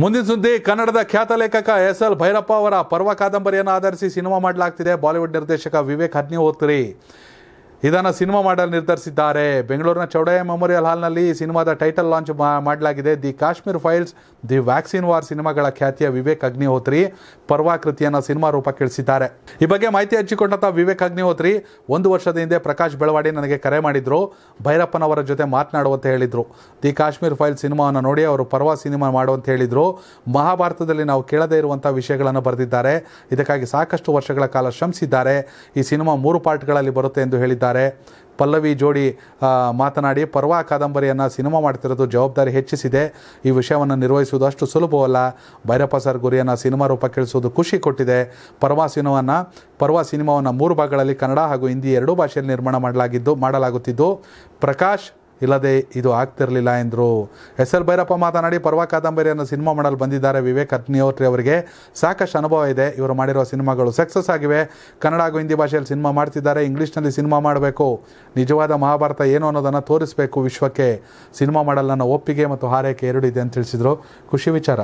ಮುಂದಿನ ಸುದ್ದಿ ಕನ್ನಡದ ಖ್ಯಾತ ಲೇಖಕ ಎಸ್ ಎಲ್ ಭೈರಪ್ಪ ಅವರ ಪರ್ವ ಕಾದಂಬರಿಯನ್ನು ಆಧರಿಸಿ ಸಿನಿಮಾ ಮಾಡಲಾಗ್ತಿದೆ ಬಾಲಿವುಡ್ ನಿರ್ದೇಶಕ ವಿವೇಕ್ ಹದ್ನಿಹೋತ್ರಿ ಇದನ್ನು ಸಿನಿಮಾ ಮಾಡಲು ನಿರ್ಧರಿಸಿದ್ದಾರೆ ಬೆಂಗಳೂರಿನ ಚೌಡಯ್ಯ ಮೆಮೋರಿಯಲ್ ಹಾಲ್ನಲ್ಲಿ ಸಿನಿಮಾದ ಟೈಟಲ್ ಲಾಂಚ್ ಮಾಡಲಾಗಿದೆ the Kashmir files the vaccine war ಸಿನಿಮಾಗಳ ಖ್ಯಾತಿಯ ವಿವೇಕ್ ಅಗ್ನಿಹೋತ್ರಿ ಕೃತಿಯನ್ನು ಸಿನಿಮಾ ರೂಪಕ್ಕಿಳಿಸಿದ್ದಾರೆ ಈ ಬಗ್ಗೆ ಮಾಹಿತಿ ಹಂಚಿಕೊಂಡಂಥ ವಿವೇಕ್ ಅಗ್ನಿಹೋತ್ರಿ ಒಂದು ವರ್ಷದ ಹಿಂದೆ ಪ್ರಕಾಶ್ ಬೆಳವಾಡಿ ನನಗೆ ಕರೆ ಮಾಡಿದ್ರು ಭೈರಪ್ಪನವರ ಜೊತೆ ಮಾತನಾಡುವಂತ ಹೇಳಿದ್ರು ದಿ ಕಾಶ್ಮೀರ್ ಫೈಲ್ ಸಿನಿಮಾವನ್ನು ನೋಡಿ ಅವರು ಪರ್ವಾ ಸಿನಿಮಾ ಮಾಡುವಂತ ಹೇಳಿದ್ರು ಮಹಾಭಾರತದಲ್ಲಿ ನಾವು ಕೇಳದೇ ಇರುವಂತಹ ವಿಷಯಗಳನ್ನು ಬರೆದಿದ್ದಾರೆ ಇದಕ್ಕಾಗಿ ಸಾಕಷ್ಟು ವರ್ಷಗಳ ಕಾಲ ಶ್ರಮಿಸಿದ್ದಾರೆ ಈ ಸಿನಿಮಾ ಮೂರು ಪಾರ್ಟ್ಗಳಲ್ಲಿ ಬರುತ್ತೆ ಎಂದು ಹೇಳಿದ್ದಾರೆ ಪಲ್ಲವಿ ಜೋಡಿ ಮಾತನಾಡಿ ಪರ್ವಾ ಕಾದಂಬರಿಯನ್ನು ಸಿನಿಮಾ ಮಾಡ್ತಿರೋದು ಜವಾಬ್ದಾರಿ ಹೆಚ್ಚಿಸಿದೆ ಈ ವಿಷಯವನ್ನು ನಿರ್ವಹಿಸುವುದು ಅಷ್ಟು ಸುಲಭವಲ್ಲ ಭೈರಪ್ಪ ಸರ್ ಗುರಿಯನ್ನು ಸಿನಿಮಾ ರೂಪ ಕೇಳಿಸುವುದು ಖುಷಿ ಕೊಟ್ಟಿದೆ ಪರ್ವ ಸಿನಿಮಾವನ್ನು ಪರ್ವ ಸಿನಿಮಾವನ್ನು ಮೂರು ಭಾಗಗಳಲ್ಲಿ ಕನ್ನಡ ಹಾಗೂ ಹಿಂದಿ ಎರಡೂ ಭಾಷೆಯಲ್ಲಿ ನಿರ್ಮಾಣ ಮಾಡಲಾಗಿದ್ದು ಮಾಡಲಾಗುತ್ತಿದ್ದು ಪ್ರಕಾಶ್ ಇಲ್ಲದೆ ಇದು ಆಗ್ತಿರಲಿಲ್ಲ ಎಂದರು ಎಸ್ ಎಲ್ ಭೈರಪ್ಪ ಮಾತನಾಡಿ ಪರ್ವ ಕಾದಂಬರಿಯನ್ನು ಸಿನಿಮಾ ಮಾಡಲು ಬಂದಿದ್ದಾರೆ ವಿವೇಕ್ ಅಗ್ನಿಹೋತ್ರಿ ಅವರಿಗೆ ಸಾಕಷ್ಟು ಅನುಭವ ಇದೆ ಇವರು ಮಾಡಿರುವ ಸಿನಿಮಾಗಳು ಸಕ್ಸಸ್ ಆಗಿವೆ ಕನ್ನಡ ಹಾಗೂ ಹಿಂದಿ ಭಾಷೆಯಲ್ಲಿ ಸಿನಿಮಾ ಮಾಡ್ತಿದ್ದಾರೆ ಇಂಗ್ಲೀಷ್ನಲ್ಲಿ ಸಿನಿಮಾ ಮಾಡಬೇಕು ನಿಜವಾದ ಮಹಾಭಾರತ ಏನು ಅನ್ನೋದನ್ನು ತೋರಿಸಬೇಕು ವಿಶ್ವಕ್ಕೆ ಸಿನಿಮಾ ಮಾಡಲು ನನ್ನ ಒಪ್ಪಿಗೆ ಮತ್ತು ಹಾರೈಕೆ ಎರಡೂ ಇದೆ ಅಂತ ತಿಳಿಸಿದರು ಖುಷಿ ವಿಚಾರ